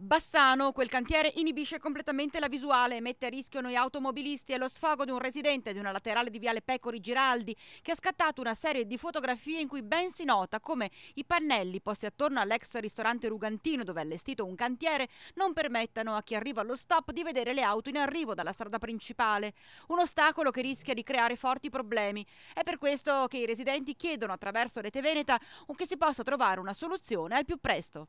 Bassano, quel cantiere inibisce completamente la visuale, e mette a rischio noi automobilisti e lo sfogo di un residente di una laterale di Viale Pecori Giraldi che ha scattato una serie di fotografie in cui ben si nota come i pannelli posti attorno all'ex ristorante Rugantino dove è allestito un cantiere non permettano a chi arriva allo stop di vedere le auto in arrivo dalla strada principale, un ostacolo che rischia di creare forti problemi. È per questo che i residenti chiedono attraverso Rete Veneta che si possa trovare una soluzione al più presto.